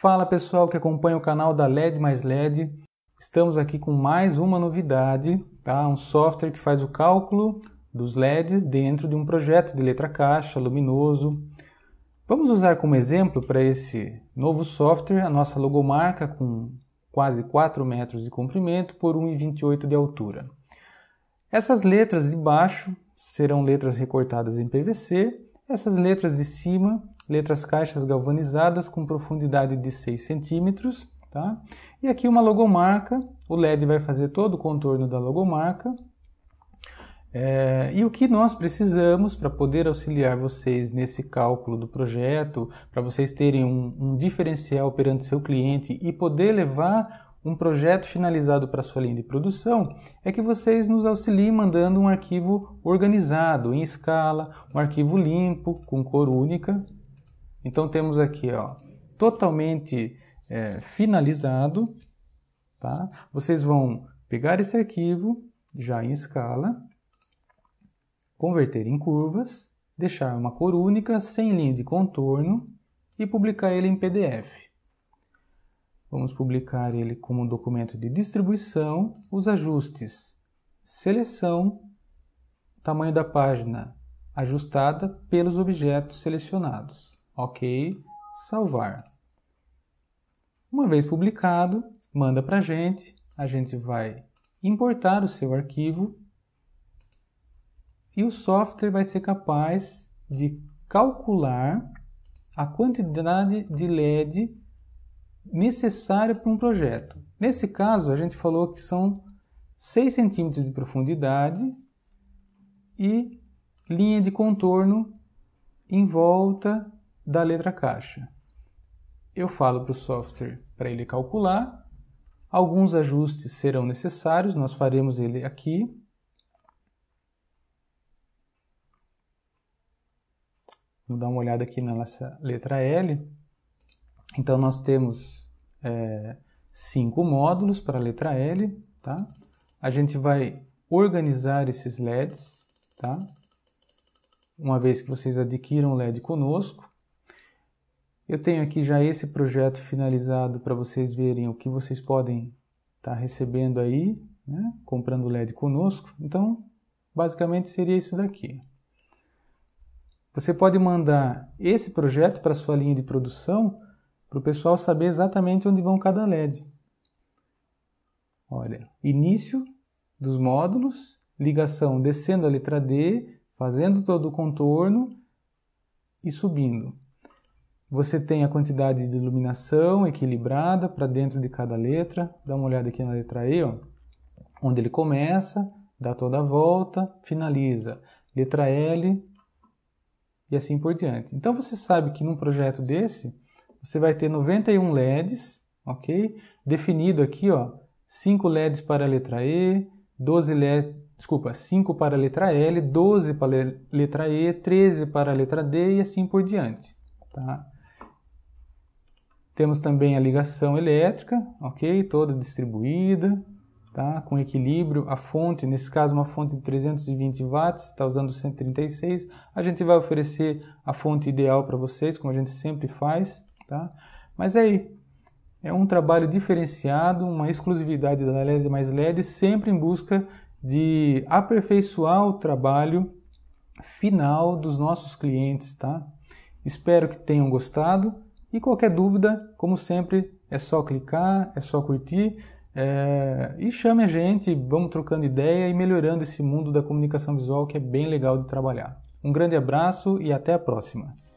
Fala pessoal que acompanha o canal da LED mais LED. Estamos aqui com mais uma novidade, tá? Um software que faz o cálculo dos LEDs dentro de um projeto de letra caixa, luminoso. Vamos usar como exemplo para esse novo software a nossa logomarca com quase 4 metros de comprimento por 1,28 de altura. Essas letras de baixo serão letras recortadas em PVC, essas letras de cima letras caixas galvanizadas com profundidade de 6 centímetros, tá? E aqui uma logomarca, o LED vai fazer todo o contorno da logomarca. É, e o que nós precisamos para poder auxiliar vocês nesse cálculo do projeto, para vocês terem um, um diferencial perante seu cliente e poder levar um projeto finalizado para sua linha de produção, é que vocês nos auxiliem mandando um arquivo organizado, em escala, um arquivo limpo, com cor única, então temos aqui, ó, totalmente é, finalizado, tá? Vocês vão pegar esse arquivo já em escala, converter em curvas, deixar uma cor única, sem linha de contorno e publicar ele em PDF. Vamos publicar ele como documento de distribuição, os ajustes, seleção, tamanho da página ajustada pelos objetos selecionados. Ok, salvar. Uma vez publicado, manda para a gente. A gente vai importar o seu arquivo e o software vai ser capaz de calcular a quantidade de LED necessária para um projeto. Nesse caso, a gente falou que são 6 centímetros de profundidade e linha de contorno em volta da letra caixa. Eu falo para o software para ele calcular, alguns ajustes serão necessários, nós faremos ele aqui. Vamos dar uma olhada aqui na nossa letra L. Então nós temos é, cinco módulos para a letra L, tá? A gente vai organizar esses LEDs, tá? Uma vez que vocês adquiram o LED conosco, eu tenho aqui já esse projeto finalizado para vocês verem o que vocês podem estar tá recebendo aí, né? comprando LED conosco. Então, basicamente seria isso daqui. Você pode mandar esse projeto para sua linha de produção para o pessoal saber exatamente onde vão cada LED. Olha, início dos módulos, ligação descendo a letra D, fazendo todo o contorno e subindo. Você tem a quantidade de iluminação equilibrada para dentro de cada letra. Dá uma olhada aqui na letra E, ó, onde ele começa, dá toda a volta, finaliza. Letra L e assim por diante. Então você sabe que num projeto desse, você vai ter 91 LEDs, ok? Definido aqui, ó, 5 LEDs para a letra E, 12 LEDs desculpa, 5 para a letra L, 12 para a letra E, 13 para a letra D e assim por diante. Tá? Temos também a ligação elétrica, ok? Toda distribuída, tá? Com equilíbrio. A fonte, nesse caso uma fonte de 320 watts, está usando 136. A gente vai oferecer a fonte ideal para vocês, como a gente sempre faz, tá? Mas é aí, é um trabalho diferenciado, uma exclusividade da LED mais LED, sempre em busca de aperfeiçoar o trabalho final dos nossos clientes, tá? Espero que tenham gostado. E qualquer dúvida, como sempre, é só clicar, é só curtir é... e chame a gente, vamos trocando ideia e melhorando esse mundo da comunicação visual que é bem legal de trabalhar. Um grande abraço e até a próxima!